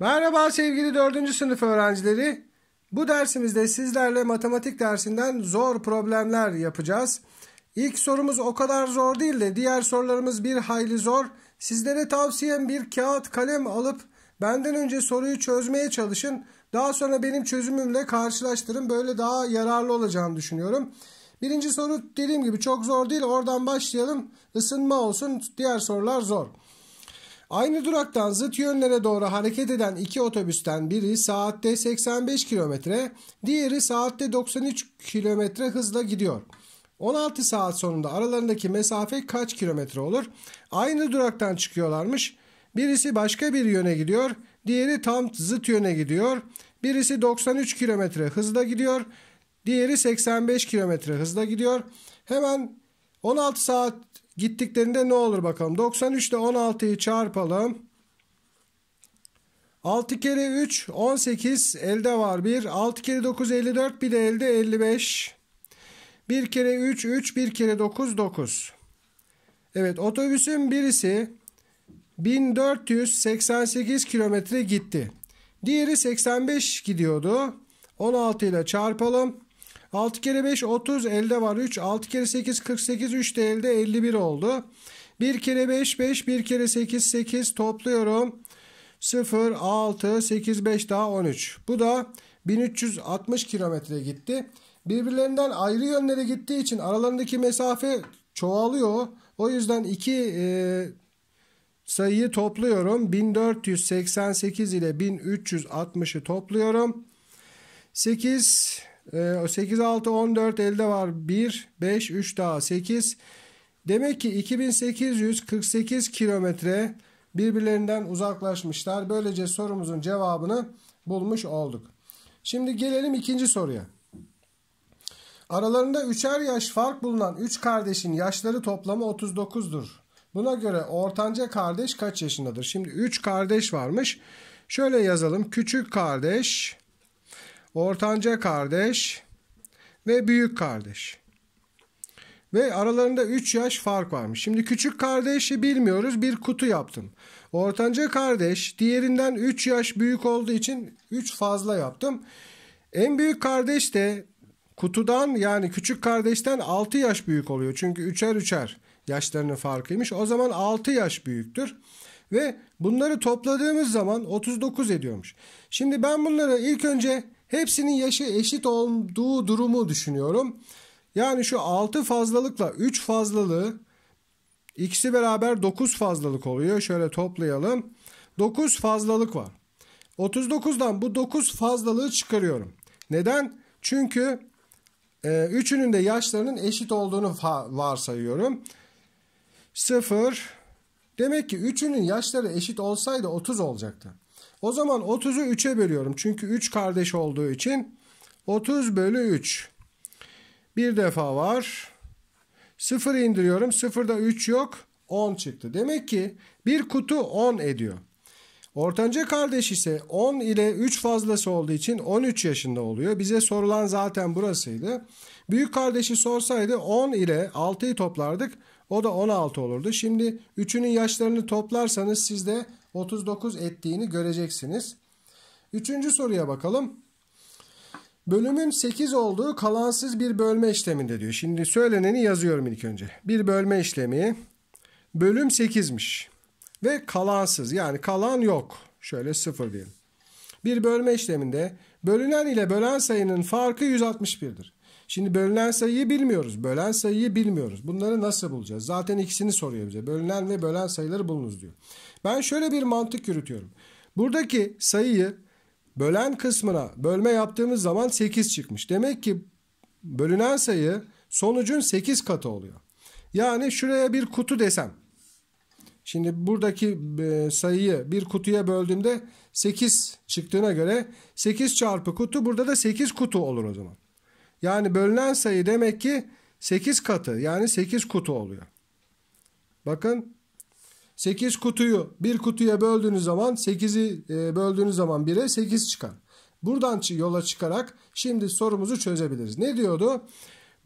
Merhaba sevgili 4. sınıf öğrencileri. Bu dersimizde sizlerle matematik dersinden zor problemler yapacağız. İlk sorumuz o kadar zor değil de diğer sorularımız bir hayli zor. Sizlere tavsiyem bir kağıt kalem alıp benden önce soruyu çözmeye çalışın. Daha sonra benim çözümümle karşılaştırın. Böyle daha yararlı olacağını düşünüyorum. Birinci soru dediğim gibi çok zor değil. Oradan başlayalım. Isınma olsun. Diğer sorular zor. Aynı duraktan zıt yönlere doğru hareket eden iki otobüsten biri saatte 85 km, diğeri saatte 93 km hızla gidiyor. 16 saat sonunda aralarındaki mesafe kaç kilometre olur? Aynı duraktan çıkıyorlarmış. Birisi başka bir yöne gidiyor, diğeri tam zıt yöne gidiyor. Birisi 93 kilometre hızla gidiyor, diğeri 85 kilometre hızla gidiyor. Hemen 16 saat Gittiklerinde ne olur bakalım. 93 ile 16'yı çarpalım. 6 kere 3 18 elde var 1. 6 kere 9 54 bir de elde 55. 1 kere 3 3 1 kere 9 9. Evet otobüsün birisi 1488 kilometre gitti. Diğeri 85 gidiyordu. 16 ile çarpalım. 6 kere 5 30 elde var 3. 6 kere 8 48 3 de elde 51 oldu. 1 kere 5 5 1 kere 8 8 topluyorum. 0 6 8 5 daha 13. Bu da 1360 kilometre gitti. Birbirlerinden ayrı yönlere gittiği için aralarındaki mesafe çoğalıyor. O yüzden iki e, sayıyı topluyorum. 1488 ile 1360'ı topluyorum. 8 e, 8, 6, 14 elde var. 1, 5, 3 daha 8. Demek ki 2848 kilometre birbirlerinden uzaklaşmışlar. Böylece sorumuzun cevabını bulmuş olduk. Şimdi gelelim ikinci soruya. Aralarında üçer yaş fark bulunan üç kardeşin yaşları toplamı 39'dur. Buna göre ortanca kardeş kaç yaşındadır? Şimdi üç kardeş varmış. Şöyle yazalım. Küçük kardeş ortanca kardeş ve büyük kardeş. Ve aralarında 3 yaş fark varmış. Şimdi küçük kardeşi bilmiyoruz bir kutu yaptım. Ortanca kardeş diğerinden 3 yaş büyük olduğu için 3 fazla yaptım. En büyük kardeş de kutudan yani küçük kardeşten 6 yaş büyük oluyor. Çünkü üçer üçer yaşlarının farkıymış. O zaman 6 yaş büyüktür. Ve bunları topladığımız zaman 39 ediyormuş. Şimdi ben bunları ilk önce Hepsinin yaşı eşit olduğu durumu düşünüyorum. Yani şu 6 fazlalıkla 3 fazlalığı ikisi beraber 9 fazlalık oluyor. Şöyle toplayalım. 9 fazlalık var. 39'dan bu 9 fazlalığı çıkarıyorum. Neden? Çünkü e, üçünün de yaşlarının eşit olduğunu varsayıyorum. 0 Demek ki üçünün yaşları eşit olsaydı 30 olacaktı. O zaman 30'u 3'e bölüyorum. Çünkü 3 kardeş olduğu için 30 bölü 3. Bir defa var. 0 indiriyorum. 0'da 3 yok. 10 çıktı. Demek ki bir kutu 10 ediyor. Ortanca kardeş ise 10 ile 3 fazlası olduğu için 13 yaşında oluyor. Bize sorulan zaten burasıydı. Büyük kardeşi sorsaydı 10 ile 6'yı toplardık. O da 16 olurdu. Şimdi üçünün yaşlarını toplarsanız siz de 39 ettiğini göreceksiniz. Üçüncü soruya bakalım. Bölümün 8 olduğu kalansız bir bölme işleminde diyor. Şimdi söyleneni yazıyorum ilk önce. Bir bölme işlemi bölüm 8'miş ve kalansız yani kalan yok. Şöyle 0 diyelim. Bir bölme işleminde bölünen ile bölen sayının farkı 161'dir. Şimdi bölünen sayıyı bilmiyoruz. Bölen sayıyı bilmiyoruz. Bunları nasıl bulacağız? Zaten ikisini soruyor bize. Bölünen ve bölen sayıları bulunuz diyor. Ben şöyle bir mantık yürütüyorum. Buradaki sayıyı bölen kısmına bölme yaptığımız zaman 8 çıkmış. Demek ki bölünen sayı sonucun 8 katı oluyor. Yani şuraya bir kutu desem. Şimdi buradaki e, sayıyı bir kutuya böldüğümde 8 çıktığına göre 8 çarpı kutu burada da 8 kutu olur o zaman. Yani bölünen sayı demek ki 8 katı yani 8 kutu oluyor. Bakın 8 kutuyu bir kutuya böldüğünüz zaman 8'i e, böldüğünüz zaman 1'e 8 çıkar. Buradan yola çıkarak şimdi sorumuzu çözebiliriz. Ne diyordu?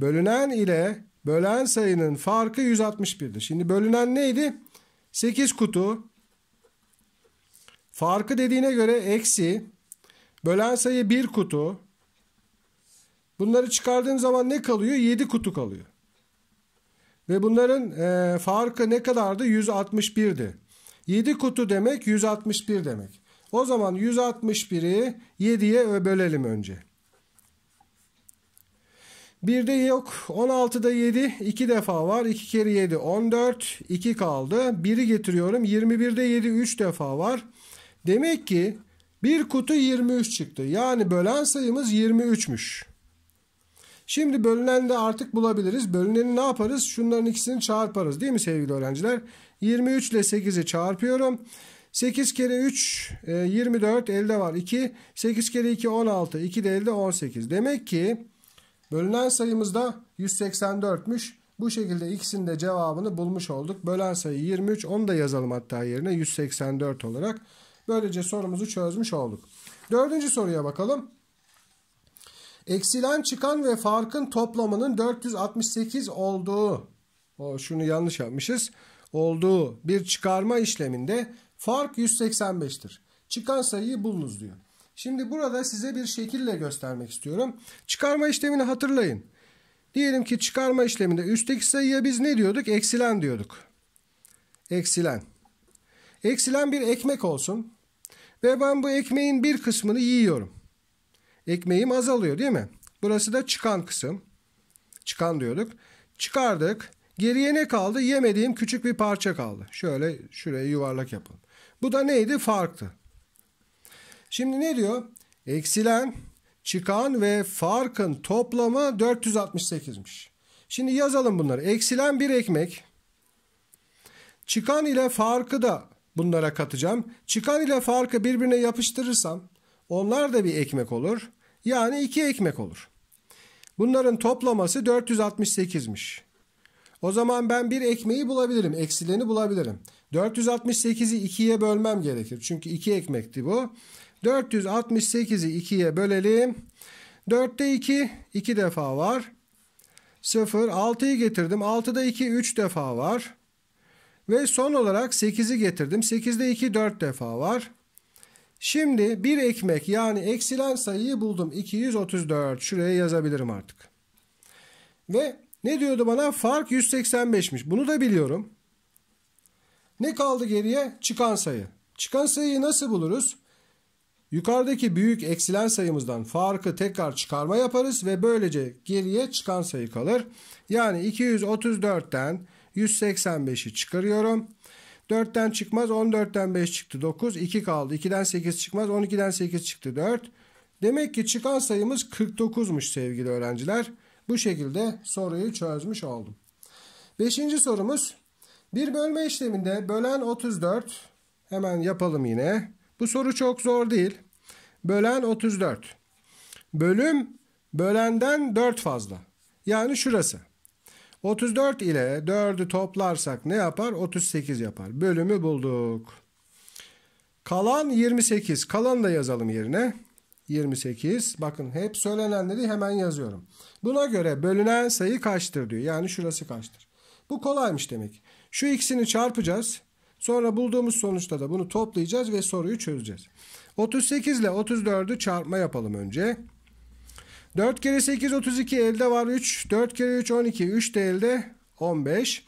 Bölünen ile bölen sayının farkı 161'dir. Şimdi bölünen neydi? 8 kutu. Farkı dediğine göre eksi. Bölen sayı 1 kutu. Bunları çıkardığın zaman ne kalıyor? 7 kutu kalıyor. Ve bunların e, farkı ne kadardı? 161'di. 7 kutu demek 161 demek. O zaman 161'i 7'ye bölelim önce. 1'de yok. 16'da 7 2 defa var. 2 kere 7 14. 2 kaldı. 1'i getiriyorum. 21'de 7 3 defa var. Demek ki bir kutu 23 çıktı. Yani bölen sayımız 23'müş. Şimdi bölünen de artık bulabiliriz. Bölüneni ne yaparız? Şunların ikisini çarparız değil mi sevgili öğrenciler? 23 ile 8'i çarpıyorum. 8 kere 3 24 e, elde var 2. 8 kere 2 16. 2 de elde 18. Demek ki bölünen sayımız da 184'müş. Bu şekilde ikisinin de cevabını bulmuş olduk. Bölen sayı 23. Onu da yazalım hatta yerine 184 olarak. Böylece sorumuzu çözmüş olduk. Dördüncü soruya bakalım. Eksilen çıkan ve farkın toplamının 468 olduğu. O şunu yanlış yapmışız. Olduğu bir çıkarma işleminde fark 185'tir. Çıkan sayıyı bulunuz diyor. Şimdi burada size bir şekille göstermek istiyorum. Çıkarma işlemini hatırlayın. Diyelim ki çıkarma işleminde üstteki sayıya biz ne diyorduk? Eksilen diyorduk. Eksilen. Eksilen bir ekmek olsun. Ve ben bu ekmeğin bir kısmını yiyorum ekmeğim azalıyor değil mi? Burası da çıkan kısım. Çıkan diyorduk. Çıkardık. Geriye ne kaldı? Yemediğim küçük bir parça kaldı. Şöyle şuraya yuvarlak yapın. Bu da neydi? Farktı. Şimdi ne diyor? Eksilen, çıkan ve farkın toplamı 468'miş. Şimdi yazalım bunları. Eksilen bir ekmek. Çıkan ile farkı da bunlara katacağım. Çıkan ile farkı birbirine yapıştırırsam onlar da bir ekmek olur. Yani iki ekmek olur. Bunların toplaması 468'miş. O zaman ben bir ekmeği bulabilirim. Eksileni bulabilirim. 468'i 2'ye bölmem gerekir. Çünkü 2 ekmekti bu. 468'i 2'ye bölelim. 4'te 2 2 defa var. 0 6'yı getirdim. 6'da 2 3 defa var. Ve son olarak 8'i getirdim. 8'de 2 4 defa var. Şimdi bir ekmek yani eksilen sayıyı buldum. 234 şuraya yazabilirim artık. Ve ne diyordu bana? Fark 185'miş. Bunu da biliyorum. Ne kaldı geriye? Çıkan sayı. Çıkan sayıyı nasıl buluruz? Yukarıdaki büyük eksilen sayımızdan farkı tekrar çıkarma yaparız ve böylece geriye çıkan sayı kalır. Yani 234'ten 185'i çıkarıyorum. 4'ten çıkmaz 14'ten 5 çıktı 9 2 kaldı 2'den 8 çıkmaz 12'den 8 çıktı 4. Demek ki çıkan sayımız 49'muş sevgili öğrenciler. Bu şekilde soruyu çözmüş oldum. Beşinci sorumuz bir bölme işleminde bölen 34 hemen yapalım yine. Bu soru çok zor değil. Bölen 34. Bölüm bölenden 4 fazla. Yani şurası. 34 ile 4'ü toplarsak ne yapar? 38 yapar. Bölümü bulduk. Kalan 28. Kalan da yazalım yerine. 28. Bakın hep söylenenleri hemen yazıyorum. Buna göre bölünen sayı kaçtır diyor. Yani şurası kaçtır. Bu kolaymış demek. Şu ikisini çarpacağız. Sonra bulduğumuz sonuçta da bunu toplayacağız ve soruyu çözeceğiz. 38 ile 34'ü çarpma yapalım önce. 4 kere 8 32 elde var 3. 4 kere 3 12. 3 de elde 15.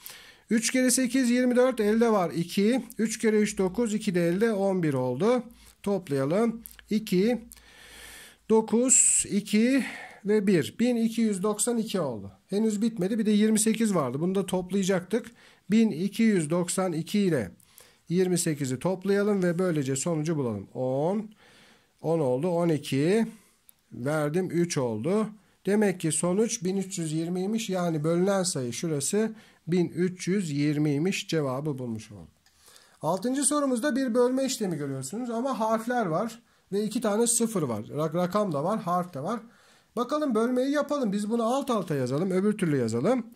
3 kere 8 24 elde var 2. 3 kere 3 9 2 de elde 11 oldu. Toplayalım. 2 9 2 ve 1. 1292 oldu. Henüz bitmedi. Bir de 28 vardı. Bunu da toplayacaktık. 1292 ile 28'i toplayalım ve böylece sonucu bulalım. 10 10 oldu. 12 verdim 3 oldu. Demek ki sonuç 1320'ymiş. Yani bölünen sayı şurası 1320'ymiş cevabı bulmuş olduk. Altıncı sorumuzda bir bölme işlemi görüyorsunuz ama harfler var ve iki tane sıfır var. Rak rakam da var, harf de var. Bakalım bölmeyi yapalım. Biz bunu alt alta yazalım, öbür türlü yazalım.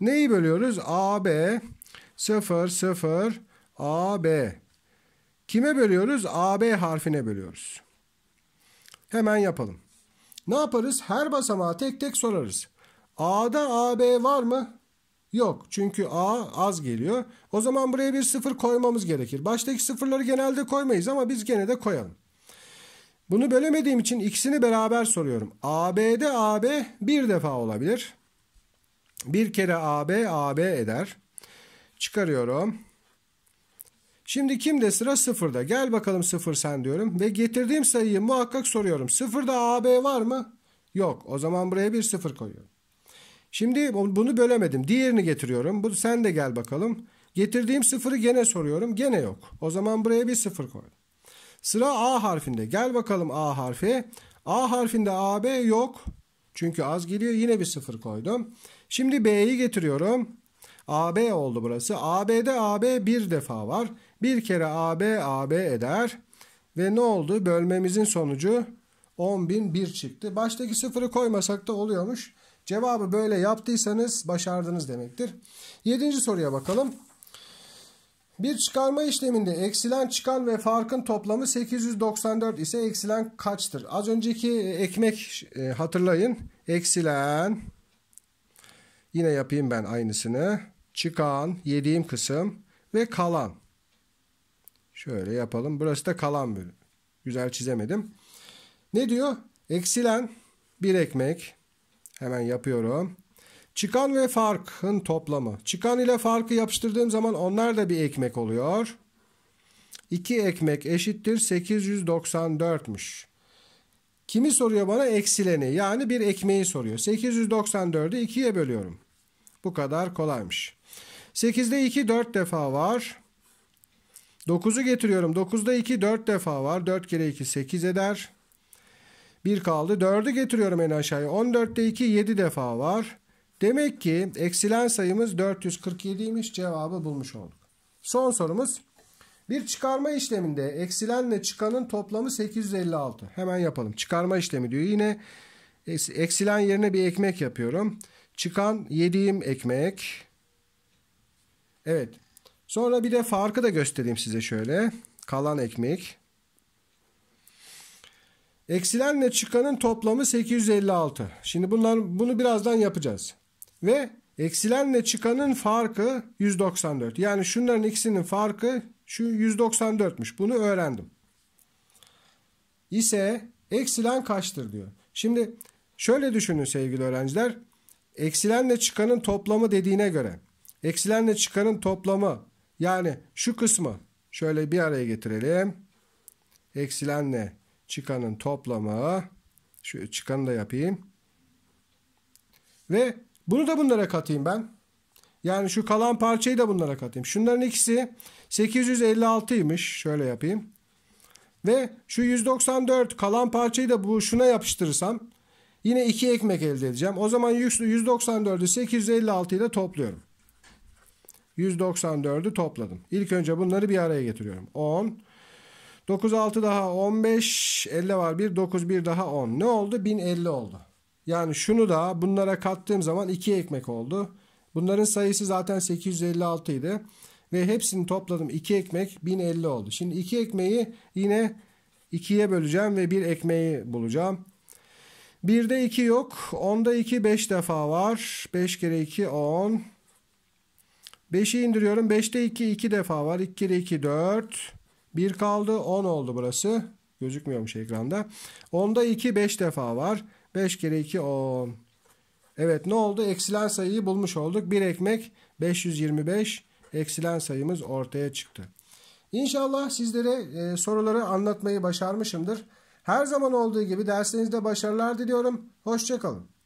Neyi bölüyoruz? AB 0 0 AB. Kime bölüyoruz? AB harfine bölüyoruz. Hemen yapalım. Ne yaparız? Her basamağa tek tek sorarız. A'da AB var mı? Yok. Çünkü A az geliyor. O zaman buraya bir sıfır koymamız gerekir. Baştaki sıfırları genelde koymayız ama biz gene de koyalım. Bunu bölemediğim için ikisini beraber soruyorum. AB'de AB bir defa olabilir. Bir kere AB AB eder. Çıkarıyorum. Şimdi kimde sıra sıfırda. Gel bakalım sıfır sen diyorum. Ve getirdiğim sayıyı muhakkak soruyorum. Sıfırda AB var mı? Yok. O zaman buraya bir sıfır koyuyorum. Şimdi bunu bölemedim. Diğerini getiriyorum. Bu, sen de gel bakalım. Getirdiğim sıfırı gene soruyorum. Gene yok. O zaman buraya bir sıfır koydum. Sıra A harfinde. Gel bakalım A harfi. A harfinde AB yok. Çünkü az geliyor. Yine bir sıfır koydum. Şimdi B'yi getiriyorum. AB oldu burası. AB'de AB bir defa var. Bir kere AB AB eder. Ve ne oldu? Bölmemizin sonucu 10.001 çıktı. Baştaki sıfırı koymasak da oluyormuş. Cevabı böyle yaptıysanız başardınız demektir. Yedinci soruya bakalım. Bir çıkarma işleminde eksilen çıkan ve farkın toplamı 894 ise eksilen kaçtır? Az önceki e, ekmek e, hatırlayın. Eksilen yine yapayım ben aynısını. Çıkan, yediğim kısım ve kalan. Şöyle yapalım. Burası da kalan bölüm. Güzel çizemedim. Ne diyor? Eksilen bir ekmek. Hemen yapıyorum. Çıkan ve farkın toplamı. Çıkan ile farkı yapıştırdığım zaman onlar da bir ekmek oluyor. 2 ekmek eşittir 894'müş. Kimi soruyor bana? Eksileni. Yani bir ekmeği soruyor. 894'ü 2'ye bölüyorum. Bu kadar kolaymış. 8'de 2 4 defa var. 9'u getiriyorum. 9'da 2 4 defa var. 4 kere 2 8 eder. 1 kaldı. 4'ü getiriyorum en aşağıya. 14'te 2 7 defa var. Demek ki eksilen sayımız 447'ymiş. Cevabı bulmuş olduk. Son sorumuz. Bir çıkarma işleminde eksilenle çıkanın toplamı 856. Hemen yapalım. Çıkarma işlemi diyor. Yine eksilen yerine bir ekmek yapıyorum. Çıkan yediğim ekmek. Evet Sonra bir de farkı da göstereyim size şöyle. Kalan ekmek. Eksilenle çıkanın toplamı 856. Şimdi bunlar bunu birazdan yapacağız. Ve eksilenle çıkanın farkı 194. Yani şunların ikisinin farkı şu 194'müş. Bunu öğrendim. İse eksilen kaçtır diyor. Şimdi şöyle düşünün sevgili öğrenciler. Eksilenle çıkanın toplamı dediğine göre eksilenle çıkanın toplamı yani şu kısmı şöyle bir araya getirelim. Eksilenle çıkanın toplamı. Şu çıkanı da yapayım. Ve bunu da bunlara katayım ben. Yani şu kalan parçayı da bunlara katayım. Şunların ikisi 856'ymış. Şöyle yapayım. Ve şu 194 kalan parçayı da bu şuna yapıştırırsam yine 2 ekmek elde edeceğim. O zaman 194'ü 856 ile topluyorum. 194'ü topladım. İlk önce bunları bir araya getiriyorum. 10, 9, 6 daha 15, 50 var 1, 9, 1 daha 10. Ne oldu? 1050 oldu. Yani şunu da bunlara kattığım zaman 2 ekmek oldu. Bunların sayısı zaten 856 idi. Ve hepsini topladım 2 ekmek 1050 oldu. Şimdi 2 ekmeği yine 2'ye böleceğim ve 1 ekmeği bulacağım. 1'de 2 yok. 10'da 2 5 defa var. 5 kere 2 10. 5'i indiriyorum. 5'te 2 2 defa var. 2 kere 2 4. 1 kaldı. 10 oldu burası. Gözükmüyormuş ekranda. 10'da 2 5 defa var. 5 kere 2 10. Evet ne oldu? Eksilen sayıyı bulmuş olduk. Bir ekmek 525 eksilen sayımız ortaya çıktı. İnşallah sizlere e, soruları anlatmayı başarmışımdır. Her zaman olduğu gibi derslerinizde başarılar diliyorum. Hoşçakalın.